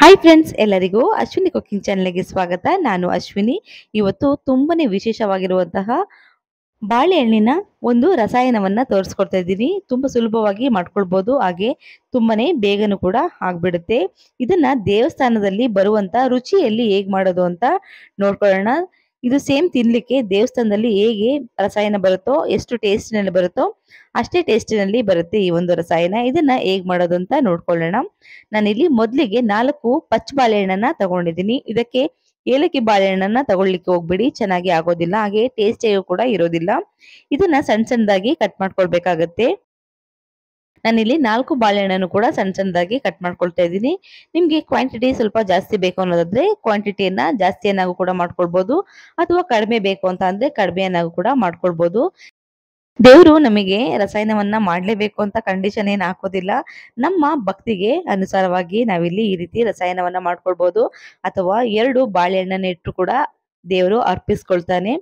Hi friends ಎಲ್ಲರಿಗೂ Ashwini cooking ಚಾನಲ್ಗೆ ಸ್ವಾಗತ ನಾನು ಅಶ್ವಿನಿ ಇವತ್ತು ತುಂಬನೇ ವಿಶೇಷವಾಗಿರುವಂತಹ ಬಾಳೆಹಣ್ಣಿನ ಒಂದು ರಸಾಯನವನ್ನು ತೋರಿಸ್ಕೊಡ್ತಾ ಇದ್ದೀನಿ ತುಂಬ ಸುಲಭವಾಗಿ ಮಾಡ್ಕೊಳ್ಬೋದು ಹಾಗೆ ತುಂಬನೇ ಬೇಗನು ಕೂಡ ಆಗ್ಬಿಡುತ್ತೆ ಇದನ್ನು ದೇವಸ್ಥಾನದಲ್ಲಿ ಬರುವಂಥ ರುಚಿಯಲ್ಲಿ ಹೇಗೆ ಮಾಡೋದು ಅಂತ ನೋಡ್ಕೊಳ್ಳೋಣ ಇದು ಸೇಮ್ ತಿನ್ಲಿಕ್ಕೆ ದೇವಸ್ಥಾನದಲ್ಲಿ ಹೇಗೆ ರಸಾಯನ ಬರುತ್ತೋ ಎಷ್ಟು ಟೇಸ್ಟಿನಲ್ಲಿ ಬರುತ್ತೋ ಅಷ್ಟೇ ಟೇಸ್ಟಿನಲ್ಲಿ ಬರುತ್ತೆ ಈ ಒಂದು ರಸಾಯನ ಇದನ್ನ ಹೇಗ್ ಮಾಡೋದು ಅಂತ ನೋಡ್ಕೊಳ್ಳೋಣ ನಾನಿಲ್ಲಿ ಮೊದಲಿಗೆ ನಾಲ್ಕು ಪಚ್ಚ ಬಾಳೆಹಣ್ಣನ್ನ ತಗೊಂಡಿದ್ದೀನಿ ಇದಕ್ಕೆ ಏಲಕ್ಕಿ ಬಾಳೆಹಣ್ಣನ್ನ ತಗೊಳ್ಲಿಕ್ಕೆ ಹೋಗ್ಬಿಡಿ ಚೆನ್ನಾಗಿ ಆಗೋದಿಲ್ಲ ಹಾಗೆ ಟೇಸ್ಟಿಯೂ ಕೂಡ ಇರೋದಿಲ್ಲ ಇದನ್ನ ಸಣ್ಣ ಸಣ್ಣದಾಗಿ ಕಟ್ ಮಾಡ್ಕೊಳ್ಬೇಕಾಗತ್ತೆ ನಾನಿಲ್ಲಿ ನಾಲ್ಕು ಬಾಳೆಹಣ್ಣನ್ನು ಕೂಡ ಸಣ್ಣ ಸಣ್ಣದಾಗಿ ಕಟ್ ಮಾಡ್ಕೊಳ್ತಾ ಇದ್ದೀನಿ ನಿಮಗೆ ಕ್ವಾಂಟಿಟಿ ಸ್ವಲ್ಪ ಜಾಸ್ತಿ ಬೇಕು ಅನ್ನೋದಾದ್ರೆ ಕ್ವಾಂಟಿಟಿಯನ್ನ ಜಾಸ್ತಿಯನ್ನಾಗೂ ಕೂಡ ಮಾಡ್ಕೊಳ್ಬಹುದು ಅಥವಾ ಕಡಿಮೆ ಬೇಕು ಅಂತ ಅಂದ್ರೆ ಕಡಿಮೆಯನ್ನಾಗೂ ಕೂಡ ಮಾಡ್ಕೊಳ್ಬಹುದು ದೇವರು ನಮಗೆ ರಸಾಯನವನ್ನ ಮಾಡಲೇಬೇಕು ಅಂತ ಕಂಡೀಷನ್ ಏನು ಹಾಕೋದಿಲ್ಲ ನಮ್ಮ ಭಕ್ತಿಗೆ ಅನುಸಾರವಾಗಿ ನಾವಿಲ್ಲಿ ಈ ರೀತಿ ರಸಾಯನವನ್ನ ಮಾಡ್ಕೊಳ್ಬಹುದು ಅಥವಾ ಎರಡು ಬಾಳೆಹಣ್ಣನ್ನ ಇಟ್ಟು ಕೂಡ ದೇವರು ಅರ್ಪಿಸ್ಕೊಳ್ತಾನೆ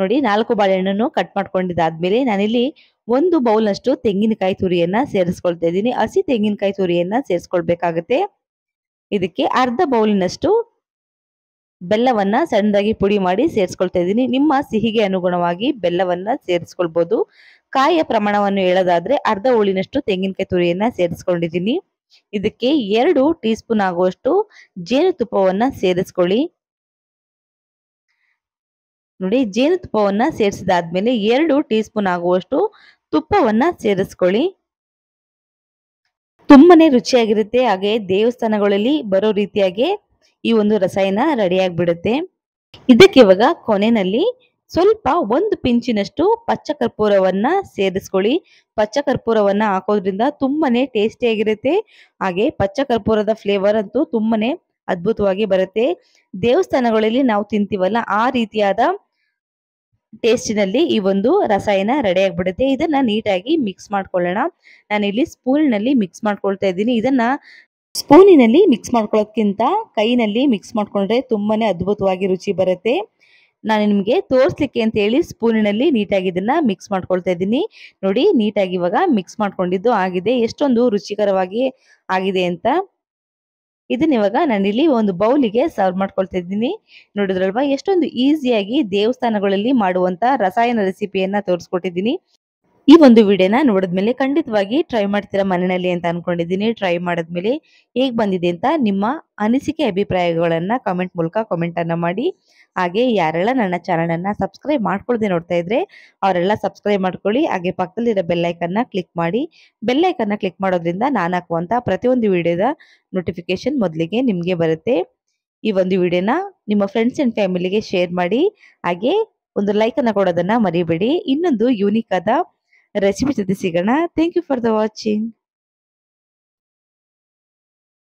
ನೋಡಿ ನಾಲ್ಕು ಬಾಳೆಹಣ್ಣನ್ನು ಕಟ್ ಮಾಡ್ಕೊಂಡಿದ್ದಾದ್ಮೇಲೆ ನಾನಿಲ್ಲಿ ಒಂದು ಬೌಲ್ನಷ್ಟು ತೆಂಗಿನಕಾಯಿ ತುರಿಯನ್ನ ಸೇರಿಸ್ಕೊಳ್ತಾ ಇದ್ದೀನಿ ಹಸಿ ತೆಂಗಿನಕಾಯಿ ತುರಿಯನ್ನ ಸೇರಿಸ್ಕೊಳ್ಬೇಕಾಗುತ್ತೆ ಇದಕ್ಕೆ ಅರ್ಧ ಬೌಲ್ನಷ್ಟು ಬೆಲ್ಲವನ್ನ ಸಣ್ಣದಾಗಿ ಪುಡಿ ಮಾಡಿ ಸೇರಿಸ್ಕೊಳ್ತಾ ಇದ್ದೀನಿ ನಿಮ್ಮ ಸಿಹಿಗೆ ಅನುಗುಣವಾಗಿ ಬೆಲ್ಲವನ್ನ ಸೇರಿಸ್ಕೊಳ್ಬಹುದು ಕಾಯಿಯ ಪ್ರಮಾಣವನ್ನು ಹೇಳೋದಾದ್ರೆ ಅರ್ಧ ಹುಳಿನಷ್ಟು ತೆಂಗಿನಕಾಯಿ ತುರಿಯನ್ನ ಸೇರಿಸ್ಕೊಂಡಿದ್ದೀನಿ ಇದಕ್ಕೆ ಎರಡು ಟೀ ಸ್ಪೂನ್ ಆಗುವಷ್ಟು ಜೇನುತುಪ್ಪವನ್ನ ಸೇರಿಸ್ಕೊಳ್ಳಿ ನೋಡಿ ಜೇನುತುಪ್ಪವನ್ನ ಸೇರಿಸಿದಾದ್ಮೇಲೆ ಎರಡು ಟೀ ಸ್ಪೂನ್ ಆಗುವಷ್ಟು ತುಪ್ಪವನ್ನ ಸೇರಿಸ್ಕೊಳ್ಳಿ ತುಂಬನೇ ರುಚಿಯಾಗಿರುತ್ತೆ ಹಾಗೆ ದೇವಸ್ಥಾನಗಳಲ್ಲಿ ಬರೋ ರೀತಿಯಾಗಿ ಈ ಒಂದು ರಸಾಯನ ರೆಡಿಯಾಗಿಬಿಡುತ್ತೆ ಇದಕ್ಕೆ ಇವಾಗ ಕೊನೆಯಲ್ಲಿ ಸ್ವಲ್ಪ ಒಂದು ಪಿಂಚಿನಷ್ಟು ಪಚ್ಚ ಕರ್ಪೂರವನ್ನ ಸೇರಿಸ್ಕೊಳ್ಳಿ ಪಚ್ಚ ಕರ್ಪೂರವನ್ನ ಹಾಕೋದ್ರಿಂದ ತುಂಬಾನೇ ಟೇಸ್ಟಿಯಾಗಿರುತ್ತೆ ಹಾಗೆ ಪಚ್ಚ ಕರ್ಪೂರದ ಫ್ಲೇವರ್ ಅಂತೂ ತುಂಬಾನೇ ಅದ್ಭುತವಾಗಿ ಬರುತ್ತೆ ದೇವಸ್ಥಾನಗಳಲ್ಲಿ ನಾವು ತಿಂತೀವಲ್ಲ ಆ ರೀತಿಯಾದ ಟೇಸ್ಟಿನಲ್ಲಿ ಈ ಒಂದು ರಸಾಯನ ರೆಡಿ ಆಗಿಬಿಡುತ್ತೆ ಇದನ್ನು ನೀಟಾಗಿ ಮಿಕ್ಸ್ ಮಾಡ್ಕೊಳ್ಳೋಣ ನಾನಿಲ್ಲಿ ಸ್ಪೂನ್ನಲ್ಲಿ ಮಿಕ್ಸ್ ಮಾಡ್ಕೊಳ್ತಾ ಇದ್ದೀನಿ ಇದನ್ನು ಸ್ಪೂನಿನಲ್ಲಿ ಮಿಕ್ಸ್ ಮಾಡ್ಕೊಳ್ಳೋಕ್ಕಿಂತ ಕೈನಲ್ಲಿ ಮಿಕ್ಸ್ ಮಾಡ್ಕೊಂಡ್ರೆ ತುಂಬಾ ಅದ್ಭುತವಾಗಿ ರುಚಿ ಬರುತ್ತೆ ನಾನು ನಿಮಗೆ ತೋರಿಸ್ಲಿಕ್ಕೆ ಅಂತ ಹೇಳಿ ಸ್ಪೂನಿನಲ್ಲಿ ನೀಟಾಗಿ ಇದನ್ನು ಮಿಕ್ಸ್ ಮಾಡ್ಕೊಳ್ತಾ ಇದ್ದೀನಿ ನೋಡಿ ನೀಟಾಗಿ ಇವಾಗ ಮಿಕ್ಸ್ ಮಾಡ್ಕೊಂಡಿದ್ದು ಆಗಿದೆ ಎಷ್ಟೊಂದು ರುಚಿಕರವಾಗಿ ಆಗಿದೆ ಅಂತ ಇದನ್ನ ಇವಾಗ ಇಲ್ಲಿ ಒಂದು ಬೌಲಿಗೆ ಸರ್ವ್ ಮಾಡ್ಕೊಳ್ತಾ ಇದ್ದೀನಿ ನೋಡಿದ್ರಲ್ವಾ ಎಷ್ಟೊಂದು ಈಸಿಯಾಗಿ ದೇವಸ್ಥಾನಗಳಲ್ಲಿ ಮಾಡುವಂತ ರಸಾಯನ ರೆಸಿಪಿಯನ್ನ ತೋರಿಸ್ಕೊಟ್ಟಿದ್ದೀನಿ ಈ ಒಂದು ವಿಡಿಯೋನ ನೋಡಿದ್ಮೇಲೆ ಖಂಡಿತವಾಗಿ ಟ್ರೈ ಮಾಡ್ತೀರಾ ಮನೆಯಲ್ಲಿ ಅಂತ ಅನ್ಕೊಂಡಿದ್ದೀನಿ ಟ್ರೈ ಮಾಡಿದ್ಮೇಲೆ ಹೇಗೆ ಬಂದಿದೆ ಅಂತ ನಿಮ್ಮ ಅನಿಸಿಕೆ ಅಭಿಪ್ರಾಯಗಳನ್ನ ಕಮೆಂಟ್ ಮೂಲಕ ಕಮೆಂಟ್ ಅನ್ನ ಮಾಡಿ ಹಾಗೆ ಯಾರೆಲ್ಲ ನನ್ನ ಚಾನಲ್ ಅನ್ನ ಸಬ್ಸ್ಕ್ರೈಬ್ ಮಾಡ್ಕೊಳ್ದೆ ನೋಡ್ತಾ ಇದ್ರೆ ಅವರೆಲ್ಲ ಸಬ್ಸ್ಕ್ರೈಬ್ ಮಾಡ್ಕೊಳ್ಳಿ ಹಾಗೆ ಪಕ್ಕದಲ್ಲಿರೋ ನ ಕ್ಲಿಕ್ ಮಾಡಿ ಬೆಲ್ಲೈಕನ್ನ ಕ್ಲಿಕ್ ಮಾಡೋದ್ರಿಂದ ನಾನು ಹಾಕುವಂತ ಪ್ರತಿಯೊಂದು ವಿಡಿಯೋದ ನೋಟಿಫಿಕೇಶನ್ ಮೊದಲಿಗೆ ನಿಮಗೆ ಬರುತ್ತೆ ಈ ಒಂದು ವಿಡಿಯೋನ ನಿಮ್ಮ ಫ್ರೆಂಡ್ಸ್ ಅಂಡ್ ಫ್ಯಾಮಿಲಿಗೆ ಶೇರ್ ಮಾಡಿ ಹಾಗೆ ಒಂದು ಲೈಕ್ ಅನ್ನ ಕೊಡೋದನ್ನ ಮರಿಬೇಡಿ ಇನ್ನೊಂದು ಯೂನಿಕ್ ಆದ recipe to the Sigana. Thank you for the watching.